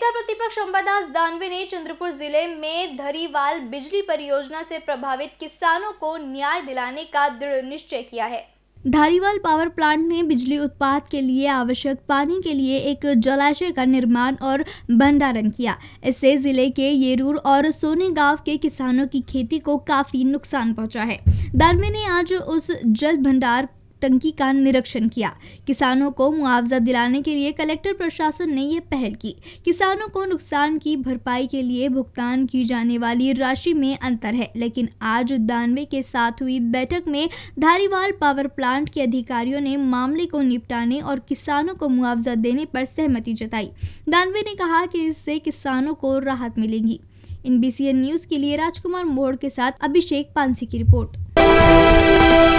नेता प्रतिपक्ष अम्बादास दानवे ने चंद्रपुर जिले में धरीवाल बिजली परियोजना से प्रभावित किसानों को न्याय दिलाने का दृढ़ निश्चय किया है धारीवाल पावर प्लांट ने बिजली उत्पाद के लिए आवश्यक पानी के लिए एक जलाशय का निर्माण और भंडारण किया इससे जिले के येरूर और सोने गांव के किसानों की खेती को काफी नुकसान पहुंचा है दानवे ने आज उस जल भंडार टंकी का निरीक्षण किया किसानों को मुआवजा दिलाने के लिए कलेक्टर प्रशासन ने यह पहल की किसानों को नुकसान की भरपाई के लिए भुगतान की जाने वाली राशि में अंतर है लेकिन आज दानवे के साथ हुई बैठक में धारीवाल पावर प्लांट के अधिकारियों ने मामले को निपटाने और किसानों को मुआवजा देने पर सहमति जताई दानवे ने कहा कि इससे किसानों को राहत मिलेगी इन एन न्यूज के लिए राजकुमार मोहड़ के साथ अभिषेक पानसी की रिपोर्ट